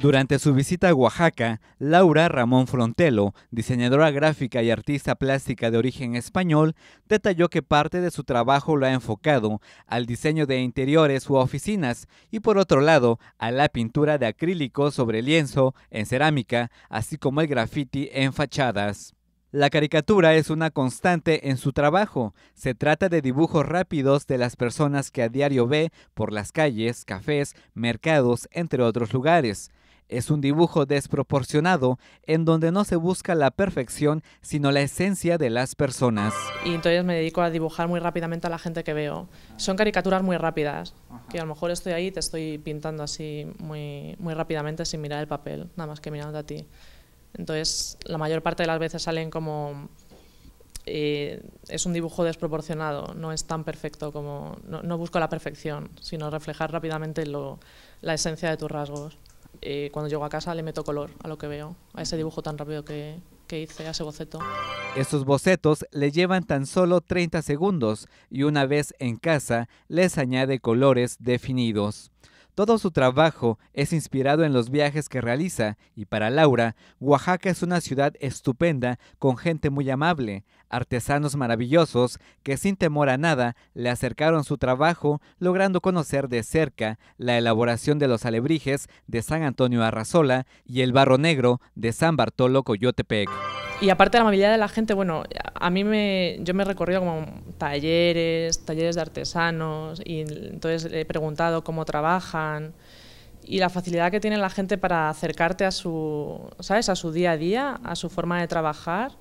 Durante su visita a Oaxaca, Laura Ramón Frontelo, diseñadora gráfica y artista plástica de origen español, detalló que parte de su trabajo lo ha enfocado al diseño de interiores u oficinas y por otro lado a la pintura de acrílico sobre lienzo en cerámica, así como el graffiti en fachadas. La caricatura es una constante en su trabajo. Se trata de dibujos rápidos de las personas que a diario ve por las calles, cafés, mercados, entre otros lugares. Es un dibujo desproporcionado en donde no se busca la perfección, sino la esencia de las personas. Y entonces me dedico a dibujar muy rápidamente a la gente que veo. Son caricaturas muy rápidas, que a lo mejor estoy ahí te estoy pintando así muy, muy rápidamente sin mirar el papel, nada más que mirando a ti. Entonces, la mayor parte de las veces salen como... Eh, es un dibujo desproporcionado, no es tan perfecto como... No, busco la perfección, sino reflejar rápidamente la esencia de tus rasgos. Eh, cuando llego a casa le meto color a lo que veo, a ese dibujo tan rápido que, que hice, a ese boceto. Estos bocetos le llevan tan solo 30 segundos y una vez en casa les añade colores definidos. Todo su trabajo es inspirado en los viajes que realiza y para Laura, Oaxaca es una ciudad estupenda con gente muy amable, artesanos maravillosos que sin temor a nada le acercaron su trabajo logrando conocer de cerca la elaboración de los alebrijes de San Antonio Arrazola y el barro negro de San Bartolo Coyotepec. Y aparte la amabilidad de la gente, bueno, a mí me, yo me he recorrido como talleres, talleres de artesanos, y entonces he preguntado cómo trabajan y la facilidad que tiene la gente para acercarte a su, ¿sabes? a su día a día, a su forma de trabajar,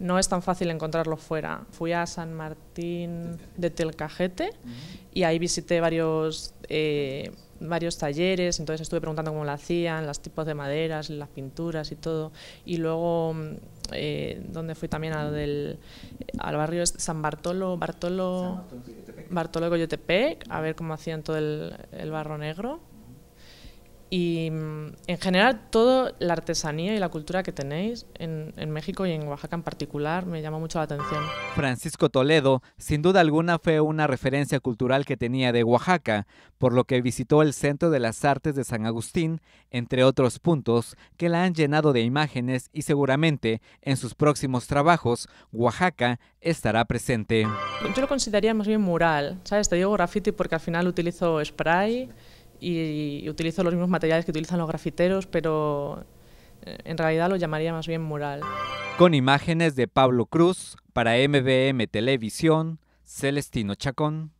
no es tan fácil encontrarlo fuera. Fui a San Martín de Telcajete y ahí visité varios eh, varios talleres, entonces estuve preguntando cómo lo hacían, los tipos de maderas, las pinturas y todo. Y luego, mm, eh, donde fui también eh, al barrio este, San Bartolo, Bartolo, Coyotepec, a ver cómo hacían todo el barro negro. Y mm, en general, toda la artesanía y la cultura que tenéis en, México y en Oaxaca en particular me llama mucho la atención. Francisco Toledo, sin duda alguna, fue una referencia cultural que tenía de Oaxaca, por lo que visitó el Centro de las Artes de San Agustín, entre otros puntos que la han llenado de imágenes y seguramente en sus próximos trabajos Oaxaca estará presente. Yo lo consideraría más bien mural, ¿sabes? Te digo graffiti porque al final utilizo spray y, utilizo los mismos materiales que utilizan los grafiteros, pero eh, en realidad lo llamaría más bien mural. Con imágenes de Pablo Cruz para MBM Televisión, Celestino Chacón.